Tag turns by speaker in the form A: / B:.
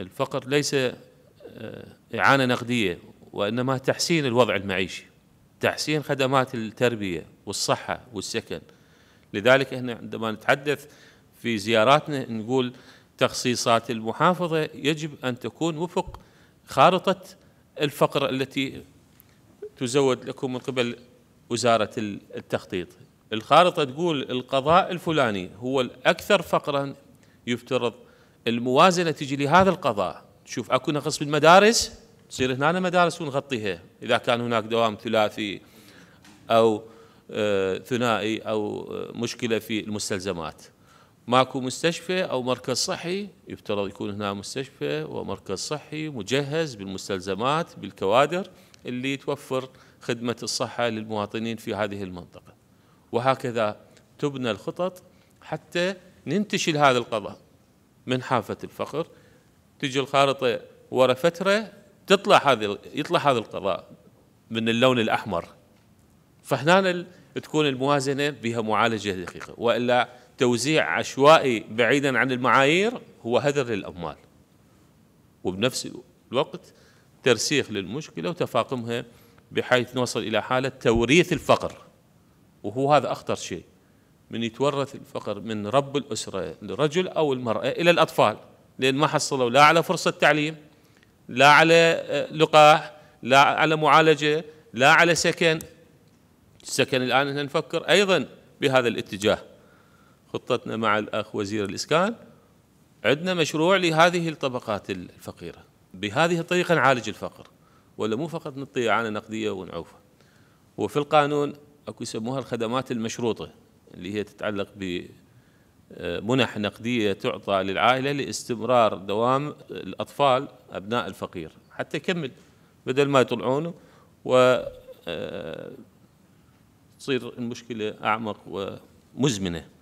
A: الفقر ليس آه، إعانة نقدية وإنما تحسين الوضع المعيشي تحسين خدمات التربية والصحة والسكن لذلك احنا عندما نتحدث في زياراتنا نقول تخصيصات المحافظة يجب أن تكون وفق خارطة الفقر التي تزود لكم من قبل وزارة التخطيط الخارطة تقول القضاء الفلاني هو الأكثر فقرا يفترض الموازنه تجي لهذا القضاء تشوف اكو نقص بالمدارس تصير هنا مدارس ونغطيها اذا كان هناك دوام ثلاثي او آه، ثنائي او آه، مشكله في المستلزمات ماكو مستشفى او مركز صحي يفترض يكون هنا مستشفى ومركز صحي مجهز بالمستلزمات بالكوادر اللي توفر خدمه الصحه للمواطنين في هذه المنطقه وهكذا تبنى الخطط حتى ننتشل هذا القضاء من حافه الفقر تجي الخارطه ورا فتره تطلع هذه يطلع هذا القضاء من اللون الاحمر فهنا تكون الموازنه بها معالجه دقيقه والا توزيع عشوائي بعيدا عن المعايير هو هدر للاموال وبنفس الوقت ترسيخ للمشكله وتفاقمها بحيث نوصل الى حاله توريث الفقر وهو هذا اخطر شيء من يتورث الفقر من رب الأسرة لرجل أو المرأة إلى الأطفال لأن ما حصلوا لا على فرصة تعليم لا على آه، لقاح لا على معالجة لا على سكن السكن الآن احنا نفكر أيضا بهذا الاتجاه خطتنا مع الأخ وزير الإسكان عندنا مشروع لهذه الطبقات الفقيرة بهذه الطريقة نعالج الفقر ولا مو فقط نطيع على نقدية ونعوفة وفي القانون أكو يسموها الخدمات المشروطة اللي هي تتعلق بمنح آه، نقدية تعطى للعائلة لاستمرار دوام الأطفال أبناء الفقير حتى يكمل بدل ما يطلعونه و آه، تصير المشكلة أعمق ومزمنة